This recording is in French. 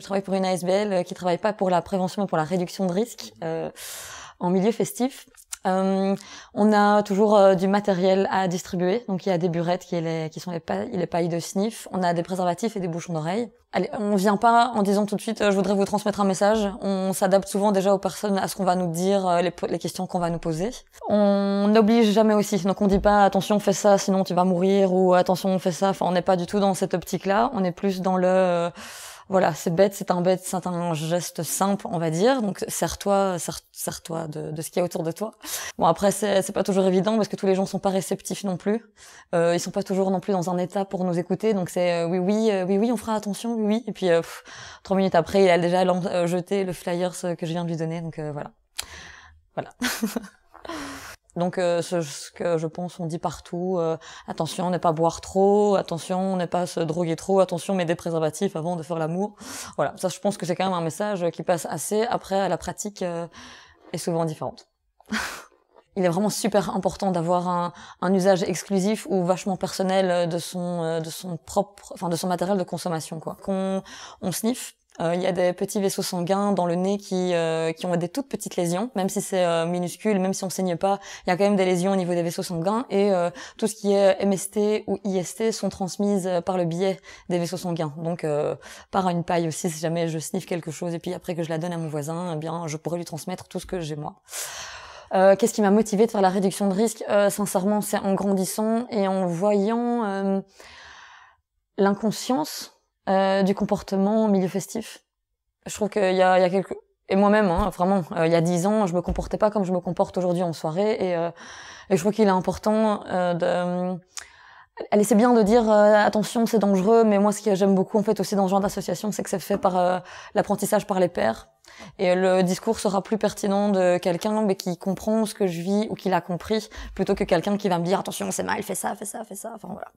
Je travaille pour une ASBL euh, qui travaille pas pour la prévention mais pour la réduction de risques mhm. euh, en milieu festif. Euh, on a toujours du matériel à distribuer, donc il y a des burettes qui, qui sont les pailles, de sniff, on a des préservatifs et des bouchons d'oreilles. Allez, on vient pas en disant tout de suite je voudrais vous transmettre un message. On s'adapte souvent déjà aux personnes à ce qu'on va nous dire, les, les, questions qu'on va nous poser. On n'oblige jamais aussi, donc on dit pas attention fais ça sinon tu vas mourir ou attention fais ça. Enfin on n'est pas du tout dans cette optique là, on est plus dans le voilà, c'est bête, c'est un bête, c'est un geste simple, on va dire. Donc sers-toi, sers-toi de, ce qu'il y a autour de toi. Bon après c'est pas toujours évident parce que tous les gens sont pas réceptifs non plus. Euh, ils sont pas toujours non plus dans un état pour nous écouter. Donc c'est euh, oui oui euh, oui oui, on fera attention, oui Et puis euh, trois minutes après, il a déjà jeté le flyer que je viens de lui donner. Donc voilà, voilà. Donc euh, ce, que je pense, on dit partout euh, attention, ne pas boire trop, attention, ne pas se droguer trop, attention, mais des préservatifs avant de faire l'amour. Voilà, ça je pense que c'est quand même un message qui passe assez après la pratique est euh, souvent différente il est vraiment super important d'avoir un, un, usage exclusif ou vachement personnel euh, de son euh, de son propre enfin de son matériel de consommation quoi. Qu'on on sniffe euh, il y a des petits vaisseaux sanguins dans le nez qui, qui ont des toutes petites lésions, même si c'est minuscule, même si on saigne pas, il y a quand même des lésions au niveau des vaisseaux sanguins et tout ce qui est MST ou IST sont transmises par le biais des vaisseaux sanguins. Donc par une paille aussi, si jamais je sniffe quelque chose et puis après que je la donne à mon voisin, eh bien je pourrais lui transmettre tout ce que j'ai moi. Euh, qu'est-ce qui m'a motivé de faire la réduction de risque euh, Sincèrement, c'est en grandissant et en voyant euh, l'inconscience euh, du comportement au milieu festif. Je trouve qu'il y, y a, quelques... Et moi-même, hein, vraiment, euh, il y a dix ans, je me comportais pas comme je me comporte aujourd'hui en soirée. Et, et je trouve qu'il est important de... Elle c'est bien de dire attention c'est dangereux mais moi ce que j'aime beaucoup en fait aussi dans ce genre d'association c'est que c'est fait par l'apprentissage par les pères et le discours sera plus pertinent de quelqu'un mais qui comprend ce que je vis ou qui l'a compris plutôt que quelqu'un qui va me dire attention c'est mal fais ça fais ça fais ça enfin voilà